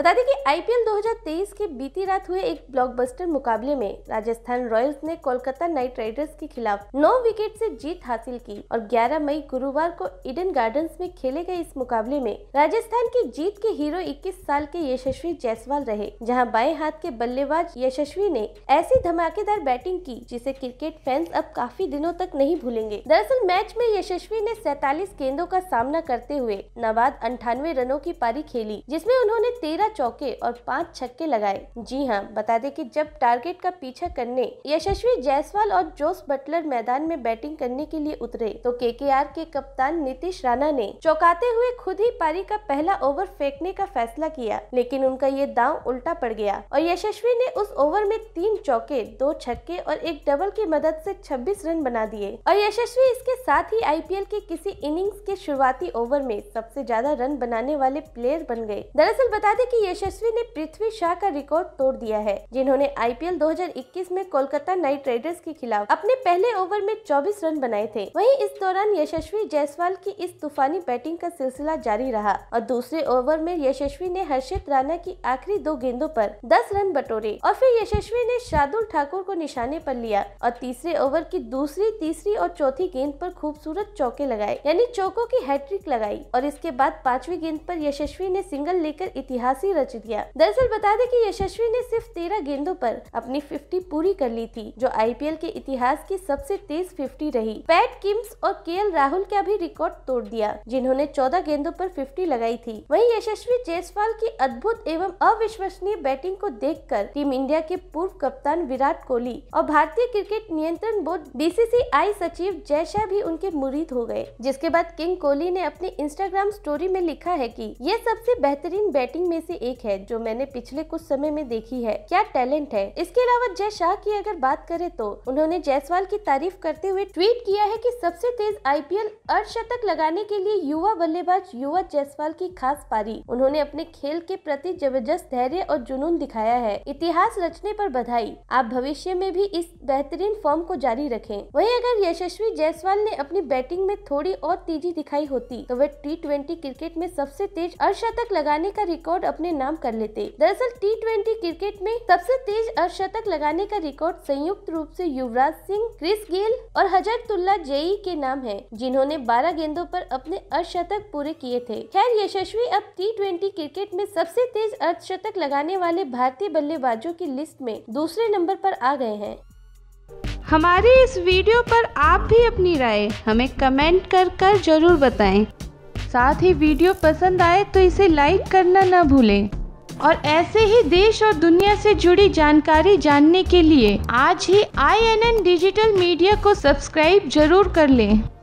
बता दें कि आईपीएल 2023 के बीती रात हुए एक ब्लॉकबस्टर मुकाबले में राजस्थान रॉयल्स ने कोलकाता नाइट राइडर्स के खिलाफ 9 विकेट से जीत हासिल की और 11 मई गुरुवार को इडन गार्डन्स में खेले गए इस मुकाबले में राजस्थान की जीत के हीरो 21 साल के यशस्वी जायसवाल रहे जहां बाएं हाथ के बल्लेबाज यशस्वी ने ऐसी धमाकेदार बैटिंग की जिसे क्रिकेट फैंस अब काफी दिनों तक नहीं भूलेंगे दरअसल मैच में यशस्वी ने सैतालीस गेंदों का सामना करते हुए नवाद अंठानवे रनों की पारी खेली जिसमे उन्होंने तेरह चौके और पाँच छक्के लगाए जी हाँ बता दें कि जब टारगेट का पीछा करने यशस्वी जायसवाल और जोस बटलर मैदान में बैटिंग करने के लिए उतरे तो के के कप्तान नीतीश राणा ने चौकाते हुए खुद ही पारी का पहला ओवर फेंकने का फैसला किया लेकिन उनका ये दांव उल्टा पड़ गया और यशस्वी ने उस ओवर में तीन चौके दो छक्के और एक डबल की मदद से 26 रन बना दिए और यशस्वी इसके साथ ही आईपीएल के किसी इनिंग्स के शुरुआती ओवर में सबसे ज्यादा रन बनाने वाले प्लेयर बन गए दरअसल बता दें कि यशस्वी ने पृथ्वी शाह का रिकॉर्ड तोड़ दिया है जिन्होंने आईपीएल 2021 में कोलकाता नाइट राइडर्स के खिलाफ अपने पहले ओवर में 24 रन बनाए थे वहीं इस दौरान यशस्वी जायसवाल की इस तूफानी बैटिंग का सिलसिला जारी रहा और दूसरे ओवर में यशस्वी ने हर्षित राणा की आखिरी दो गेंदों आरोप दस रन बटोरे और फिर यशस्वी ने शार्दुल ठाकुर को निशाने आरोप लिया और तीसरे ओवर की दूसरी तीसरी और चौथी गेंद आरोप खूबसूरत चौके लगाए यानी चौकों की हैट्रिक लगाई और इसके बाद पांचवी गेंद आरोप यशस्वी ने सिंगल लेकर इतिहासी बाउंड्री रच दिया दरअसल बता दें कि यशस्वी ने सिर्फ तेरह गेंदों पर अपनी फिफ्टी पूरी कर ली थी जो आईपीएल के इतिहास की सबसे तेज फिफ्टी रही पैट किम्स और के राहुल का भी रिकॉर्ड तोड़ दिया जिन्होंने चौदह गेंदों आरोप फिफ्टी लगाई थी वही यशस्वी जयसवाल की अद्भुत एवं अविश्वसनीय बैटिंग को देख टीम इंडिया के पूर्व कप्तान विराट कोहली और भारतीय क्रिकेट नियंत्रण बोर्ड बीसीसीआई सचिव जय शाह भी उनके मुरीद हो गए जिसके बाद किंग कोहली ने अपने इंस्टाग्राम स्टोरी में लिखा है कि यह सबसे बेहतरीन बैटिंग में से एक है जो मैंने पिछले कुछ समय में देखी है क्या टैलेंट है इसके अलावा जय शाह की अगर बात करें तो उन्होंने जायसवाल की तारीफ करते हुए ट्वीट किया है कि सबसे तेज आईपीएल अर्धशतक लगाने के लिए युवा बल्लेबाज युवा जायसवाल की खास पारी उन्होंने अपने खेल के प्रति जबरदस्त धैर्य और जुनून दिखाया है इतिहास रचने पर बधाई आप भविष्य में भी इस बेहतरीन फॉर्म को जारी रखें वहीं अगर यशस्वी जायसवाल ने अपनी बैटिंग में थोड़ी और तेजी दिखाई होती तो वह टी क्रिकेट में सबसे तेज अर्धशतक लगाने का रिकॉर्ड अपने अपने नाम कर लेते दरअसल टी ट्वेंटी क्रिकेट में सबसे तेज अर्धशतक लगाने का रिकॉर्ड संयुक्त रूप से युवराज सिंह क्रिस गेल और हजरतुल्ला जेई के नाम है जिन्होंने 12 गेंदों पर अपने अर्धशतक पूरे किए थे खैर यशस्वी अब टी क्रिकेट में सबसे तेज अर्धशतक लगाने वाले भारतीय बल्लेबाजों की लिस्ट में दूसरे नंबर पर आ गए हैं हमारे इस वीडियो पर आप भी अपनी राय हमें कमेंट कर कर जरूर बताएं। साथ ही वीडियो पसंद आए तो इसे लाइक करना ना भूलें और ऐसे ही देश और दुनिया से जुड़ी जानकारी जानने के लिए आज ही आई डिजिटल मीडिया को सब्सक्राइब जरूर कर लें